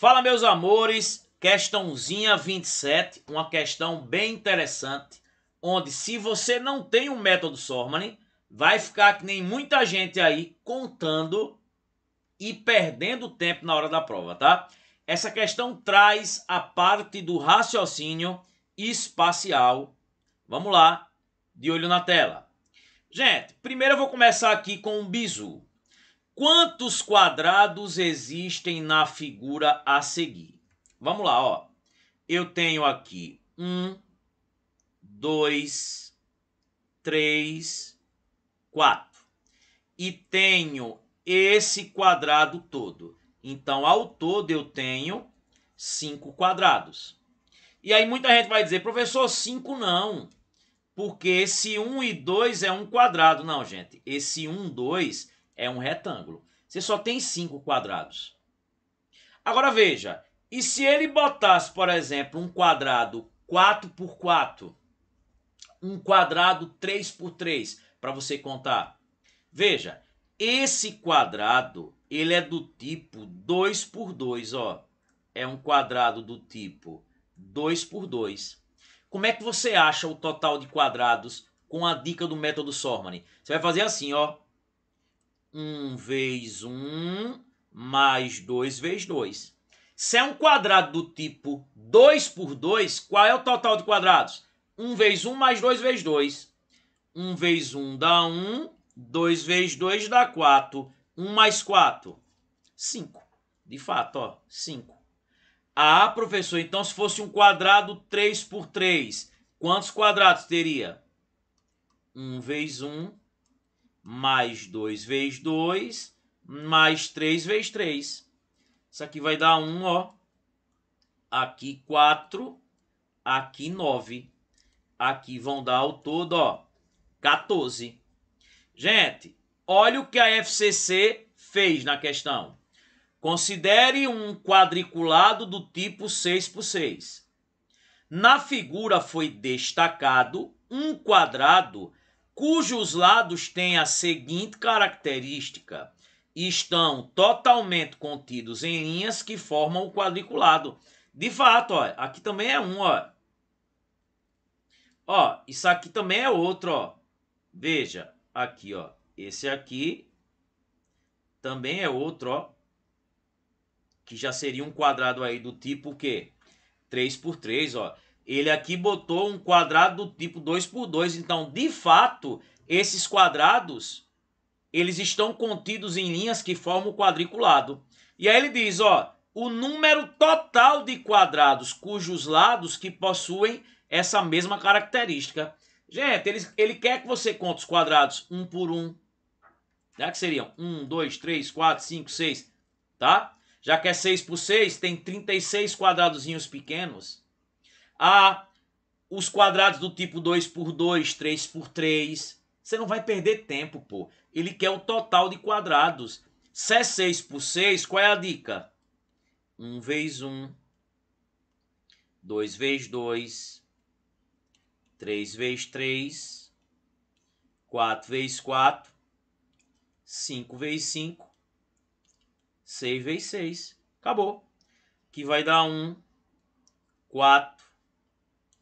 Fala, meus amores, questãozinha 27, uma questão bem interessante, onde se você não tem o um método Sormanin, vai ficar que nem muita gente aí contando e perdendo tempo na hora da prova, tá? Essa questão traz a parte do raciocínio espacial. Vamos lá, de olho na tela. Gente, primeiro eu vou começar aqui com um bizu. Quantos quadrados existem na figura a seguir? Vamos lá, ó. Eu tenho aqui um, dois, três, quatro. E tenho esse quadrado todo. Então, ao todo, eu tenho cinco quadrados. E aí muita gente vai dizer, professor, cinco não. Porque esse um e dois é um quadrado. Não, gente. Esse um, dois é um retângulo. Você só tem cinco quadrados. Agora veja, e se ele botasse, por exemplo, um quadrado 4 por 4, um quadrado 3 por 3, para você contar? Veja, esse quadrado, ele é do tipo 2 por 2, ó. É um quadrado do tipo 2 por 2. Como é que você acha o total de quadrados com a dica do método Sorman? Você vai fazer assim, ó. 1 vezes 1 mais 2 vezes 2. Se é um quadrado do tipo 2 por 2, qual é o total de quadrados? 1 vezes 1 mais 2 vezes 2. 1 vezes 1 dá 1, 2 vezes 2 dá 4. 1 mais 4, 5. De fato, ó, 5. Ah, professor, então se fosse um quadrado 3 por 3, quantos quadrados teria? 1 vezes 1 mais 2 vezes 2, mais 3 vezes 3. Isso aqui vai dar 1, ó. Aqui 4, aqui 9. Aqui vão dar ao todo, ó, 14. Gente, olha o que a FCC fez na questão. Considere um quadriculado do tipo 6 por 6. Na figura foi destacado um quadrado cujos lados têm a seguinte característica: estão totalmente contidos em linhas que formam o quadriculado. De fato, ó, aqui também é um, ó. Ó, isso aqui também é outro, ó. Veja, aqui, ó. Esse aqui também é outro, ó. Que já seria um quadrado aí do tipo o quê? 3 por 3, ó ele aqui botou um quadrado do tipo 2 por 2. Então, de fato, esses quadrados, eles estão contidos em linhas que formam o quadriculado. E aí ele diz, ó, o número total de quadrados cujos lados que possuem essa mesma característica. Gente, ele, ele quer que você conte os quadrados um por um. Será que seriam 1, 2, 3, 4, 5, 6, tá? Já que é 6 por 6, tem 36 quadradozinhos pequenos a os quadrados do tipo 2 por 2, 3 por 3. Você não vai perder tempo, pô. Ele quer o total de quadrados. Se é 6 por 6, qual é a dica? 1 vezes 1, 2 vezes 2, 3 vezes 3, 4 vezes 4, 5 vezes 5, 6 vezes 6. Acabou. Que vai dar 1, 4,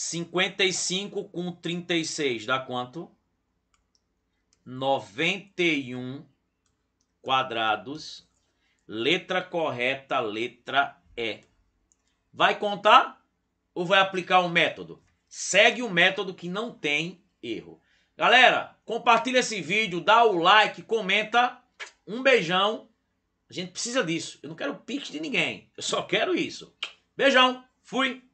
55 com 36 dá quanto? 91 quadrados. Letra correta, letra E. Vai contar ou vai aplicar o um método? Segue o um método que não tem erro. Galera, compartilha esse vídeo, dá o like, comenta. Um beijão. A gente precisa disso. Eu não quero pix de ninguém. Eu só quero isso. Beijão. Fui.